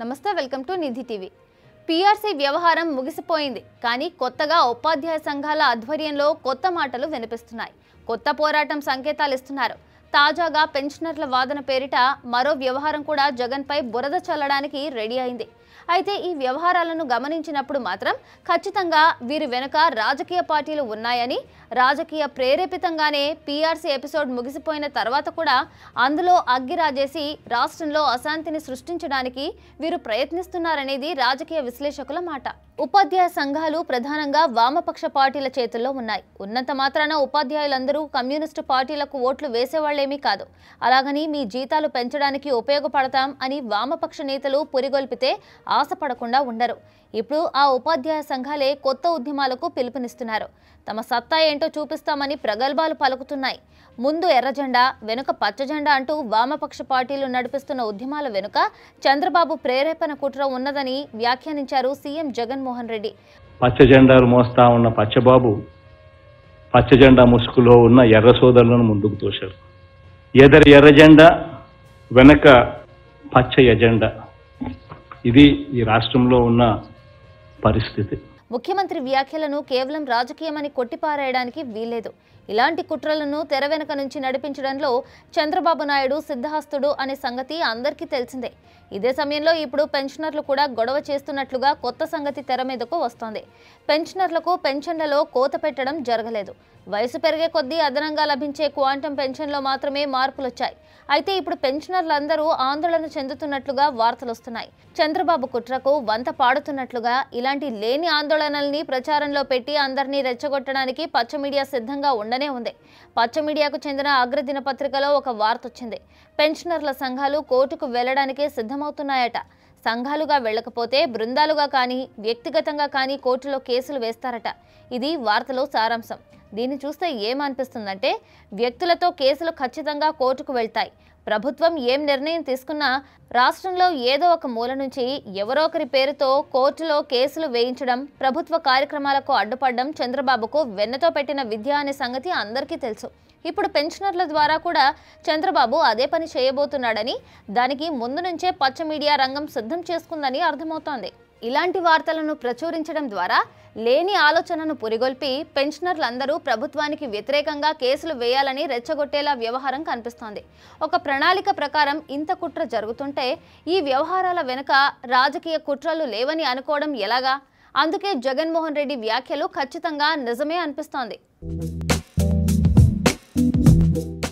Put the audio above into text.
నమస్తే welcome to Nidhi TV PRC వ్యవహారం ముగిసిపోయింది కానీ కొత్తగా ఉపాధ్యాయ సంఘాల ఆధ్వర్యంలో కొత్త మాటలు వినిపిస్తున్నాయి కొత్త పోరాటం సంకేతాలు ఇస్తున్నారు తాజాగా పెన్షనర్ల వాదన పేరిట మరో వ్యవహారం కూడా జగన్పై బురద చల్లడానికి రెడీ అయింది అయితే ఈ వ్యవహారాలను గమనించినప్పుడు మాత్రం ఖచ్చితంగా వీరి వెనుక రాజకీయ పార్టీలు ఉన్నాయని రాజకీయ ప్రేరేపితంగానే పీఆర్సీ ఎపిసోడ్ ముగిసిపోయిన తర్వాత కూడా అందులో అగ్గిరాజేసి రాష్ట్రంలో అశాంతిని సృష్టించడానికి వీరు ప్రయత్నిస్తున్నారనేది రాజకీయ విశ్లేషకుల మాట ఉపాధ్యాయ సంఘాలు ప్రధానంగా వామపక్ష పార్టీల చేతుల్లో ఉన్నాయి ఉన్నంత మాత్రాన ఉపాధ్యాయులందరూ కమ్యూనిస్టు పార్టీలకు ఓట్లు వేసేవాళ్లే సమస్యలేమీ కాదు అలాగని మీ జీతాలు పెంచడానికి ఉపయోగపడతాం అని వామపక్ష నేతలు పురిగొల్పితే ఆశపడకుండా ఉండరు ఇప్పుడు ఆ ఉపాధ్యాయ సంఘాలే కొత్త ఉద్యమాలకు పిలుపునిస్తున్నారు తమ సత్తా ఏంటో చూపిస్తామని ప్రగల్భాలు పలుకుతున్నాయి ముందు ఎర్రజెండా వెనుక పచ్చజెండా అంటూ వామపక్ష పార్టీలు నడిపిస్తున్న ఉద్యమాల వెనుక చంద్రబాబు ప్రేరేపణ కుట్ర ఉన్నదని వ్యాఖ్యానించారు సీఎం జగన్మోహన్ రెడ్డి పచ్చజెండాలు మోస్తా ఉన్న పచ్చబాబు పచ్చజెండా ముసుగులో ఉన్న ఎర్ర సోదరులను ముందుకు తోశారు ఎదర ఎర్రజెండా వెనక పచ్చ ఎజెండా ఇది ఈ రాష్ట్రంలో ఉన్న పరిస్థితి ముఖ్యమంత్రి వ్యాఖ్యలను కేవలం రాజకీయమని కొట్టిపారేయడానికి వీల్లేదు ఇలాంటి కుట్రలను తెర వెనక నుంచి నడిపించడంలో చంద్రబాబు నాయుడు సిద్ధహస్తుడు అనే సంగతి అందరికీ తెలిసిందే ఇదే సమయంలో ఇప్పుడు పెన్షనర్లు కూడా గొడవ చేస్తున్నట్లుగా కొత్త సంగతి తెర మీదకు వస్తోంది పెన్షనర్లకు పెన్షన్లలో కోత పెట్టడం జరగలేదు వయసు పెరిగే కొద్దీ అదనంగా లభించే క్వాంటం పెన్షన్లో మాత్రమే మార్పులొచ్చాయి అయితే ఇప్పుడు పెన్షనర్లందరూ ఆందోళన చెందుతున్నట్లుగా వార్తలొస్తున్నాయి చంద్రబాబు కుట్రకు వంత పాడుతున్నట్లుగా ఇలాంటి లేని ఆందోళనల్ని ప్రచారంలో పెట్టి అందరినీ రెచ్చగొట్టడానికి పచ్చ మీడియా సిద్ధంగా ఉండనే ఉంది పచ్చ మీడియాకు చెందిన అగ్రదిన పత్రికలో ఒక వార్త వచ్చింది పెన్షనర్ల సంఘాలు కోర్టుకు వెళ్లడానికే సిద్ధమవుతున్నాయట సంఘాలుగా వెళ్ళకపోతే బృందాలుగా కానీ వ్యక్తిగతంగా కానీ కోర్టులో కేసులు వేస్తారట ఇది వార్తలో సారాంశం దీన్ని చూస్తే ఏమనిపిస్తుందంటే వ్యక్తులతో కేసులు ఖచ్చితంగా కోర్టుకు వెళ్తాయి ప్రభుత్వం ఏం నిర్ణయం తీసుకున్నా రాష్ట్రంలో ఏదో ఒక మూల నుంచి ఎవరో ఒకరి పేరుతో కోర్టులో కేసులు వేయించడం ప్రభుత్వ కార్యక్రమాలకు అడ్డుపడడం చంద్రబాబుకు వెన్నతో పెట్టిన విద్య అనే సంగతి అందరికీ తెలుసు ఇప్పుడు పెన్షనర్ల ద్వారా కూడా చంద్రబాబు అదే పని చేయబోతున్నాడని దానికి ముందు నుంచే పచ్చ మీడియా రంగం సిద్ధం చేసుకుందని అర్థమవుతోంది ఇలాంటి వార్తలను ప్రచురించడం ద్వారా లేని ఆలోచనను పురిగొల్పి పెన్షనర్లందరూ ప్రభుత్వానికి వ్యతిరేకంగా కేసులు వేయాలని రెచ్చగొట్టేలా వ్యవహారం కనిపిస్తోంది ఒక ప్రణాళిక ప్రకారం ఇంత కుట్ర జరుగుతుంటే ఈ వ్యవహారాల వెనుక రాజకీయ కుట్రలు లేవని అనుకోవడం ఎలాగా అందుకే జగన్మోహన్ రెడ్డి వ్యాఖ్యలు ఖచ్చితంగా నిజమే అనిపిస్తోంది